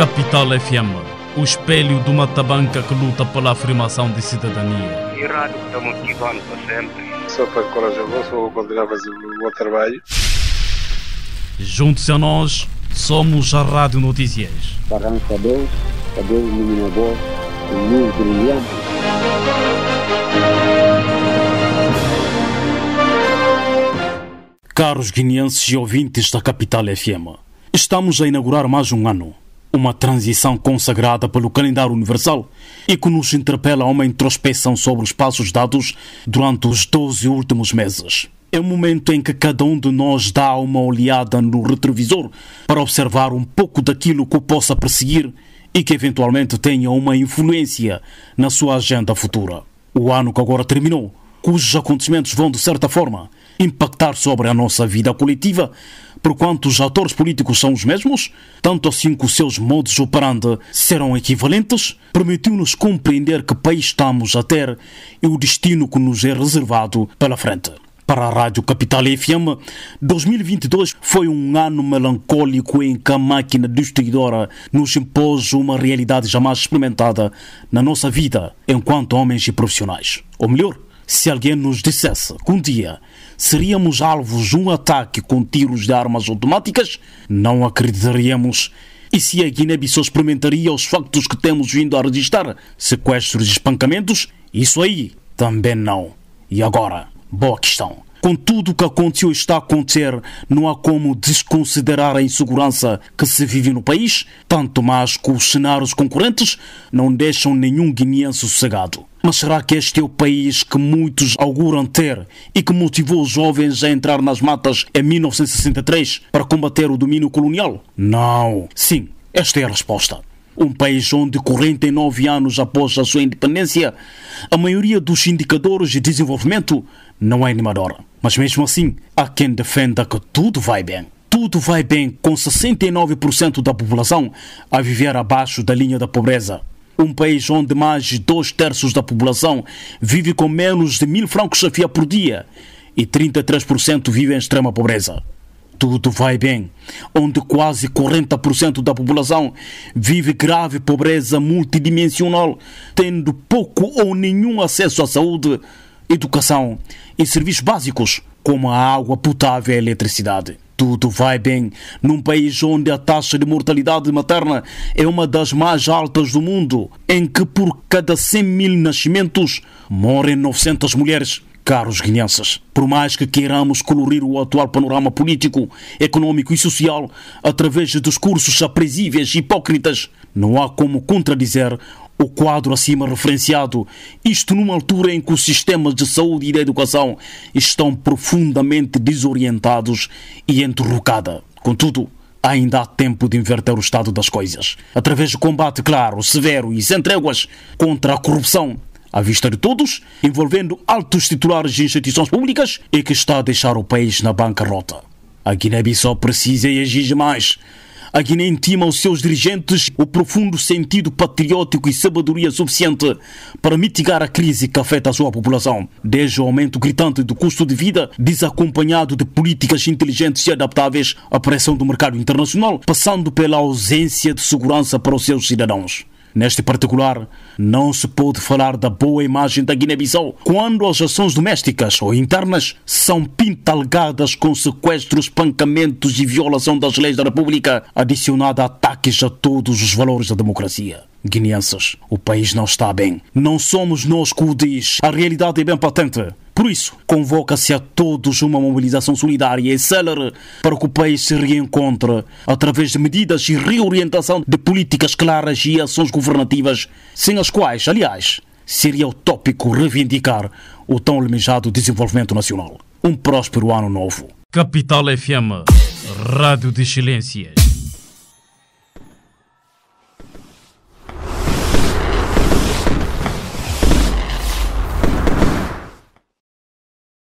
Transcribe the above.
Capital FM, o espelho de uma tabanca que luta pela afirmação de cidadania. E rádio que está motivando para sempre. Só para corajoso, vou continuar a fazer o meu trabalho. Junte-se a nós, somos a Rádio Notícias. Parabéns, a Deus, a Deus brilhante. Caros guineenses e ouvintes da Capital FM, estamos a inaugurar mais um ano uma transição consagrada pelo calendário universal e que nos interpela a uma introspeção sobre os passos dados durante os 12 últimos meses. É um momento em que cada um de nós dá uma olhada no retrovisor para observar um pouco daquilo que o possa perseguir e que eventualmente tenha uma influência na sua agenda futura. O ano que agora terminou cujos acontecimentos vão, de certa forma, impactar sobre a nossa vida coletiva, porquanto os atores políticos são os mesmos, tanto assim que os seus modos operandi serão equivalentes, permitiu-nos compreender que país estamos a ter e o destino que nos é reservado pela frente. Para a Rádio Capital FM, 2022 foi um ano melancólico em que a máquina destruidora nos impôs uma realidade jamais experimentada na nossa vida enquanto homens e profissionais. Ou melhor, se alguém nos dissesse que um dia seríamos alvos de um ataque com tiros de armas automáticas, não acreditaríamos. E se a Guiné-Bissau experimentaria os factos que temos vindo a registrar, sequestros e espancamentos, isso aí também não. E agora? Boa questão. Com tudo o que aconteceu e está a acontecer, não há como desconsiderar a insegurança que se vive no país, tanto mais que os cenários concorrentes não deixam nenhum guineense sossegado. Mas será que este é o país que muitos auguram ter e que motivou os jovens a entrar nas matas em 1963 para combater o domínio colonial? Não. Sim, esta é a resposta. Um país onde, 49 anos após a sua independência, a maioria dos indicadores de desenvolvimento não é animadora. Mas mesmo assim, há quem defenda que tudo vai bem. Tudo vai bem com 69% da população a viver abaixo da linha da pobreza. Um país onde mais de dois terços da população vive com menos de mil francos chafia por dia e 33% vive em extrema pobreza. Tudo vai bem, onde quase 40% da população vive grave pobreza multidimensional, tendo pouco ou nenhum acesso à saúde educação e serviços básicos como a água potável e a eletricidade. Tudo vai bem num país onde a taxa de mortalidade materna é uma das mais altas do mundo, em que por cada 100 mil nascimentos morrem 900 mulheres. Caros guineenses, por mais que queiramos colorir o atual panorama político, econômico e social através de discursos aprazíveis e hipócritas, não há como contradizer o quadro acima referenciado, isto numa altura em que os sistemas de saúde e de educação estão profundamente desorientados e em Contudo, ainda há tempo de inverter o estado das coisas. Através de combate claro, severo e sem tréguas contra a corrupção, à vista de todos, envolvendo altos titulares de instituições públicas e é que está a deixar o país na bancarrota. A Guiné-Bissau precisa e exige mais a Guiné intima aos seus dirigentes o profundo sentido patriótico e sabedoria suficiente para mitigar a crise que afeta a sua população. Desde o aumento gritante do custo de vida, desacompanhado de políticas inteligentes e adaptáveis à pressão do mercado internacional, passando pela ausência de segurança para os seus cidadãos. Neste particular, não se pode falar da boa imagem da Guiné-Bissau quando as ações domésticas ou internas são pintalgadas com sequestros, espancamentos e violação das leis da República, adicionada a ataques a todos os valores da democracia. Guineenses, o país não está bem. Não somos nós que o diz. A realidade é bem patente. Por isso, convoca-se a todos uma mobilização solidária e célere para que o país se reencontre através de medidas e reorientação de políticas claras e ações governativas, sem as quais, aliás, seria utópico reivindicar o tão almejado desenvolvimento nacional. Um próspero ano novo. Capital FM, Rádio de Excelências.